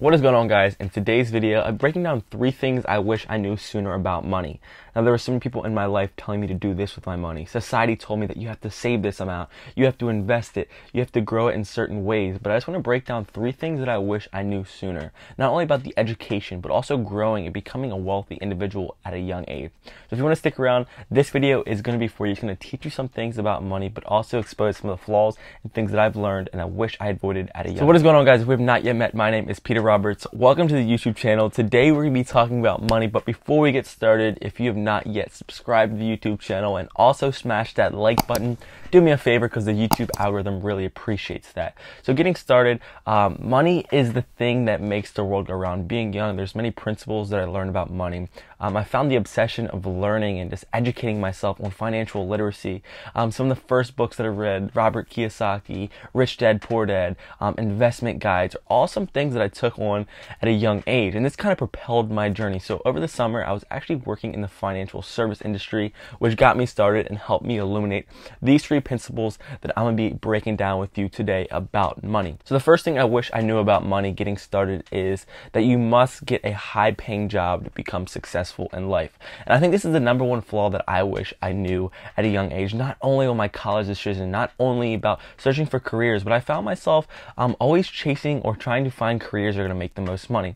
What is going on guys? In today's video, I'm breaking down three things I wish I knew sooner about money. Now, there were some people in my life telling me to do this with my money. Society told me that you have to save this amount, you have to invest it, you have to grow it in certain ways. But I just want to break down three things that I wish I knew sooner. Not only about the education, but also growing and becoming a wealthy individual at a young age. So if you want to stick around, this video is going to be for you. It's going to teach you some things about money, but also expose some of the flaws and things that I've learned and I wish I had avoided at a young So what is going on, guys? If we have not yet met, my name is Peter Roberts. Welcome to the YouTube channel. Today, we're going to be talking about money, but before we get started, if you have not yet subscribe to the YouTube channel and also smash that like button, do me a favor because the YouTube algorithm really appreciates that. So getting started, um, money is the thing that makes the world go Being young, there's many principles that I learned about money. Um, I found the obsession of learning and just educating myself on financial literacy. Um, some of the first books that I read, Robert Kiyosaki, Rich Dad Poor Dad, um, investment guides, are all some things that I took on at a young age, and this kind of propelled my journey. So over the summer, I was actually working in the financial service industry, which got me started and helped me illuminate these three principles that I'm gonna be breaking down with you today about money. So, the first thing I wish I knew about money getting started is that you must get a high paying job to become successful in life. And I think this is the number one flaw that I wish I knew at a young age, not only on my college decision, not only about searching for careers, but I found myself um, always chasing or trying to find careers that are gonna make the most money.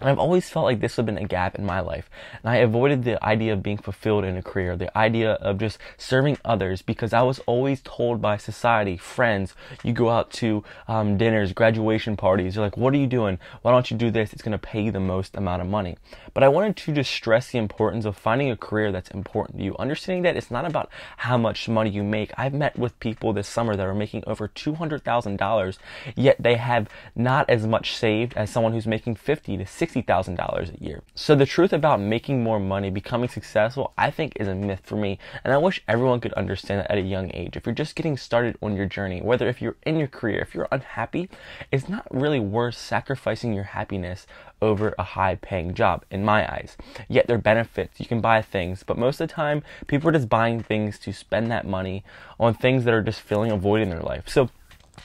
I've always felt like this would have been a gap in my life. And I avoided the idea of being fulfilled in a career, the idea of just serving others, because I was always told by society, friends, you go out to um, dinners, graduation parties, you're like, what are you doing? Why don't you do this? It's going to pay you the most amount of money. But I wanted to just stress the importance of finding a career that's important to you, understanding that it's not about how much money you make. I've met with people this summer that are making over $200,000, yet they have not as much saved as someone who's making 50 to $60,000 a year. So the truth about making more money, becoming successful, I think is a myth for me. And I wish everyone could understand that at a young age. If you're just getting started on your journey, whether if you're in your career, if you're unhappy, it's not really worth sacrificing your happiness over a high paying job in my eyes. Yet there are benefits. You can buy things, but most of the time people are just buying things to spend that money on things that are just filling a void in their life. So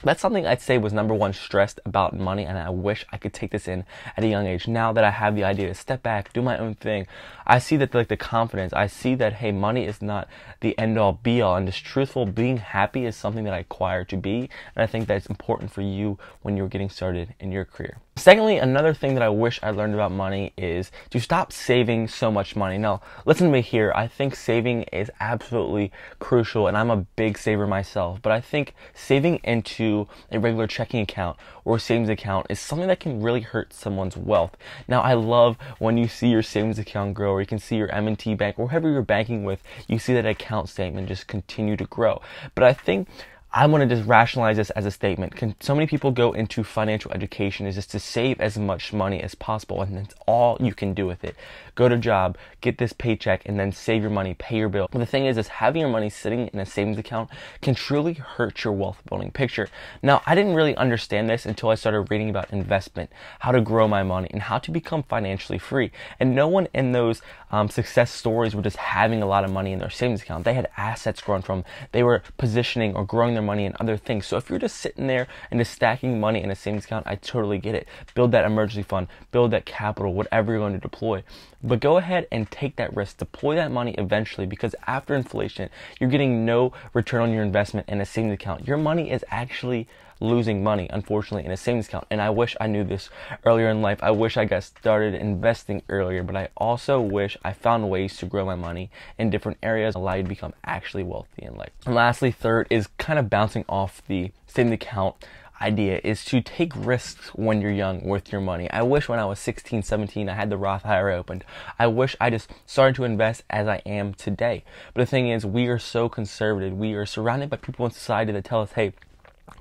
that's something I'd say was number one stressed about money, and I wish I could take this in at a young age. Now that I have the idea to step back, do my own thing, I see that like the confidence. I see that hey, money is not the end all be all, and this truthful being happy is something that I acquire to be, and I think that's important for you when you're getting started in your career. Secondly, another thing that I wish I learned about money is to stop saving so much money. Now, listen to me here. I think saving is absolutely crucial, and I'm a big saver myself, but I think saving into a regular checking account or savings account is something that can really hurt someone's wealth. Now, I love when you see your savings account grow or you can see your M&T bank or whoever you're banking with, you see that account statement just continue to grow. But I think I want to just rationalize this as a statement. Can, so many people go into financial education is just to save as much money as possible, and that's all you can do with it. Go to job, get this paycheck, and then save your money, pay your bill. But the thing is, is having your money sitting in a savings account can truly hurt your wealth building picture. Now, I didn't really understand this until I started reading about investment, how to grow my money, and how to become financially free. And no one in those um, success stories were just having a lot of money in their savings account. They had assets grown from, they were positioning or growing their money in other things. So if you're just sitting there and just stacking money in a savings account, I totally get it. Build that emergency fund, build that capital, whatever you're going to deploy. But go ahead and take that risk, deploy that money eventually because after inflation, you're getting no return on your investment in a savings account. Your money is actually losing money, unfortunately, in a savings account. And I wish I knew this earlier in life. I wish I got started investing earlier, but I also wish I found ways to grow my money in different areas, allow you to become actually wealthy in life. And lastly, third is kind of bouncing off the savings account idea is to take risks when you're young with your money. I wish when I was 16, 17, I had the Roth IRA opened. I wish I just started to invest as I am today. But the thing is, we are so conservative. We are surrounded by people in society that tell us, hey,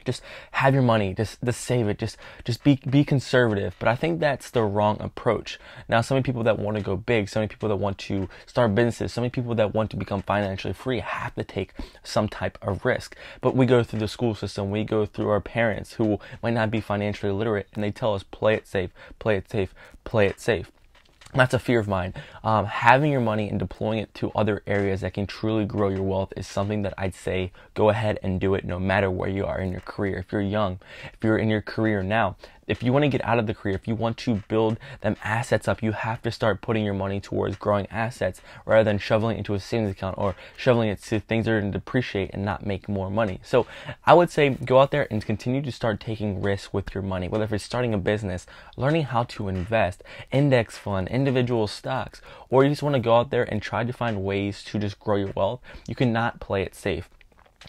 just have your money just just save it just just be be conservative but i think that's the wrong approach now so many people that want to go big so many people that want to start businesses so many people that want to become financially free have to take some type of risk but we go through the school system we go through our parents who might not be financially literate and they tell us play it safe play it safe play it safe that's a fear of mine. Um, having your money and deploying it to other areas that can truly grow your wealth is something that I'd say go ahead and do it no matter where you are in your career. If you're young, if you're in your career now, if you want to get out of the career, if you want to build them assets up, you have to start putting your money towards growing assets rather than shoveling into a savings account or shoveling it to things that are going to depreciate and not make more money. So I would say go out there and continue to start taking risks with your money, whether it's starting a business, learning how to invest, index fund, individual stocks, or you just want to go out there and try to find ways to just grow your wealth. You cannot play it safe.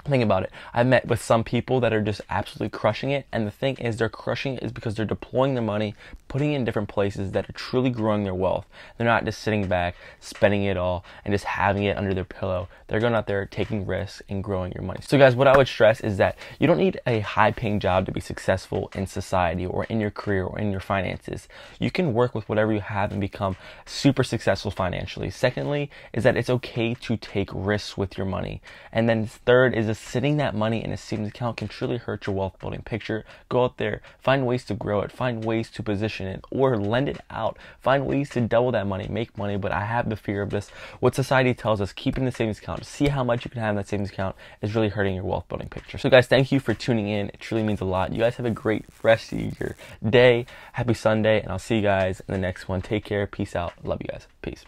Think about it. I've met with some people that are just absolutely crushing it, and the thing is, they're crushing it is because they're deploying their money, putting it in different places that are truly growing their wealth. They're not just sitting back, spending it all, and just having it under their pillow. They're going out there taking risks and growing your money. So, guys, what I would stress is that you don't need a high paying job to be successful in society or in your career or in your finances. You can work with whatever you have and become super successful financially. Secondly, is that it's okay to take risks with your money. And then, third, is is just sitting that money in a savings account can truly hurt your wealth building picture. Go out there, find ways to grow it, find ways to position it, or lend it out. Find ways to double that money, make money. But I have the fear of this. What society tells us, keeping the savings account, see how much you can have in that savings account, is really hurting your wealth building picture. So, guys, thank you for tuning in. It truly means a lot. You guys have a great rest of your day. Happy Sunday, and I'll see you guys in the next one. Take care. Peace out. Love you guys. Peace.